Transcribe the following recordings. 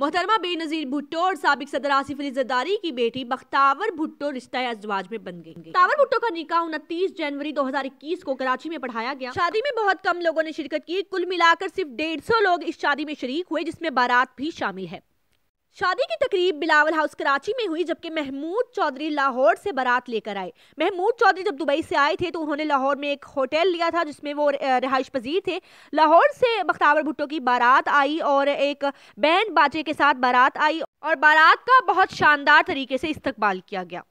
मोहतरमा बेनजीर भुट्टो और सबक सदर आसिफ अली जदारी की बेटी बख्तावर भुट्टो रिश्ता अजवाज में बन गई बख्तावर भुट्टो का निकाह उनतीस जनवरी 2021 को कराची में पढ़ाया गया शादी में बहुत कम लोगों ने शिरकत की कुल मिलाकर सिर्फ डेढ़ सौ लोग इस शादी में शरीक हुए जिसमें बारात भी शामिल है शादी की तकरीब बिलावल हाउस कराची में हुई जबकि महमूद चौधरी लाहौर से बारात लेकर आए महमूद चौधरी जब दुबई से आए थे तो उन्होंने लाहौर में एक होटल लिया था जिसमें वो रिहाइश पजीर थे लाहौर से बख्तावर भुट्टो की बारात आई और एक बैंड बाजे के साथ बारात आई और बारात का बहुत शानदार तरीके से इस्तकबाल किया गया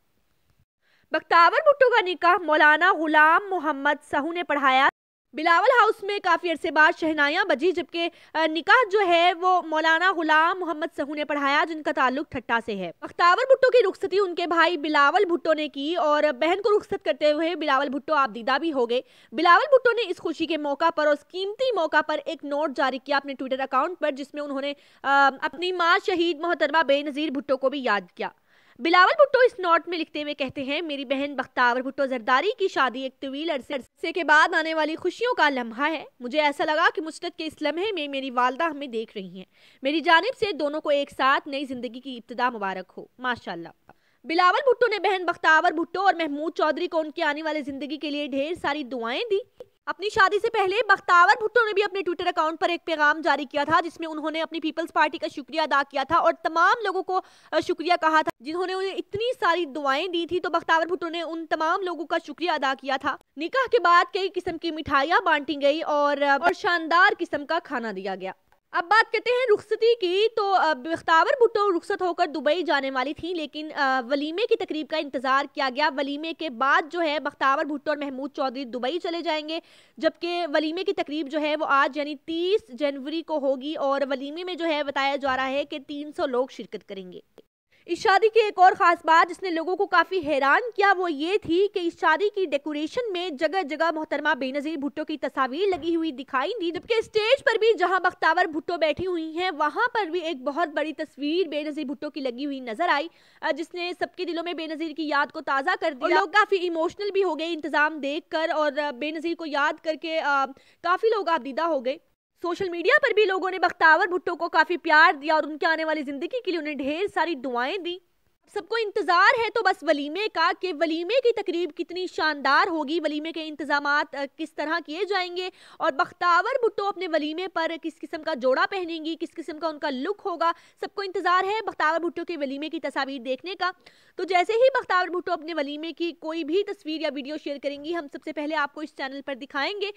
बख्तावर भुट्टो का निकाह मौलाना गुलाम मोहम्मद साहू ने पढ़ाया बिलावल हाउस में काफ़ी अरसे बाद शहनाया बजी जबकि निकाह जो है वो मौलाना गुलाम मोहम्मद सहू ने पढ़ाया जिनका ताल्लुक ठट्टा से है अख्तावर भुट्टो की रुखसती उनके भाई बिलावल भुट्टो ने की और बहन को रुखसत करते हुए बिलावल भुट्टो आप दीदा भी हो गए बिलावल भुट्टो ने इस खुशी के मौका पर और कीमती मौका पर एक नोट जारी किया अपने ट्विटर अकाउंट पर जिसमें उन्होंने अपनी माँ शहीद मोहतरमा बेनज़ीर भुट्टो को भी याद किया बिलावल भुट्टो इस नोट में लिखते हुए कहते हैं मेरी बहन बख्तावर भुट्टो जरदारी की शादी एक तवील अरसे के बाद आने वाली खुशियों का लम्हा है मुझे ऐसा लगा कि मुस्तक के इस लम्हे में मेरी वालदा हमें देख रही हैं मेरी जानब से दोनों को एक साथ नई जिंदगी की इब्तदा मुबारक हो माशा बिलावल भुट्टो ने बहन बख्तावर भुट्टो और महमूद चौधरी को उनकी आने वाली जिंदगी के लिए ढेर सारी दुआएं दी अपनी शादी से पहले बख्तावर भुट्टो ने भी अपने ट्विटर अकाउंट पर एक पैगाम जारी किया था जिसमें उन्होंने अपनी पीपल्स पार्टी का शुक्रिया अदा किया था और तमाम लोगों को शुक्रिया कहा था जिन्होंने उन्हें इतनी सारी दुआएं दी थी तो बख्तावर भुट्टो ने उन तमाम लोगों का शुक्रिया अदा किया था निकाह के बाद कई किस्म की मिठाइयाँ बांटी गई और, और शानदार किस्म का खाना दिया गया अब बात करते हैं रुखसती की तो बख्तावर भुट्टो रुखसत होकर दुबई जाने वाली थी लेकिन वलीमे की तकरीब का इंतज़ार किया गया वलीमे के बाद जो है बख्तावर भुट्टो और महमूद चौधरी दुबई चले जाएंगे जबकि वलीमे की तकरीब जो है वो आज यानी तीस जनवरी को होगी और वलीमे में जो है बताया जा रहा है कि तीन सौ लोग शिरकत करेंगे इस शादी की एक और ख़ास बात जिसने लोगों को काफ़ी हैरान किया वो ये थी कि इस शादी की डेकोरेशन में जगह जगह मोहतरमा बेनज़ीर भुट्टो की तस्वीर लगी हुई दिखाई दी जबकि स्टेज पर भी जहां बख्तावर भुट्टो बैठी हुई हैं वहां पर भी एक बहुत बड़ी तस्वीर बेनज़ीर भुट्टो की लगी हुई नजर आई जिसने सबके दिलों में बेनज़ीर की याद को ताज़ा कर दिया लोग काफ़ी इमोशनल भी हो गए इंतज़ाम देख कर और बेनज़ीर को याद करके काफ़ी लोग आपदीदा हो गए सोशल मीडिया पर भी लोगों ने बख्तावर भुट्टो को काफ़ी प्यार दिया और उनके आने वाली ज़िंदगी के लिए उन्हें ढेर सारी दुआएं दी सबको इंतज़ार है तो बस वलीमे का कि वलीमे की तकरीब कितनी शानदार होगी वलीमे के इंतज़ाम किस तरह किए जाएंगे और बख्तावर भुट्टो अपने वलीमे पर किस किस्म का जोड़ा पहनेंगी किस किस्म का उनका लुक होगा सबको इंतज़ार है बख्तावर भुट्टो के वलीमे की तस्वीर देखने का तो जैसे ही बख्तावर भुट्टो अपने वलीमे की कोई भी तस्वीर या वीडियो शेयर करेंगी हम सबसे पहले आपको इस चैनल पर दिखाएंगे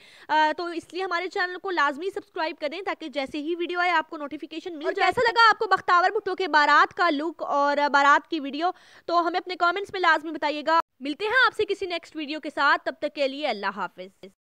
तो इसलिए हमारे चैनल को लाजमी सब्सक्राइब करें ताकि जैसे ही वीडियो आए आपको नोटिफिकेशन मिल जाए ऐसा लगा आपको बख्तावर भुट्टो के बारात का लुक और बारात की वीडियो तो हमें अपने कॉमेंट्स में लाजमी बताइएगा मिलते हैं आपसे किसी नेक्स्ट वीडियो के साथ तब तक के लिए अल्लाह हाफिज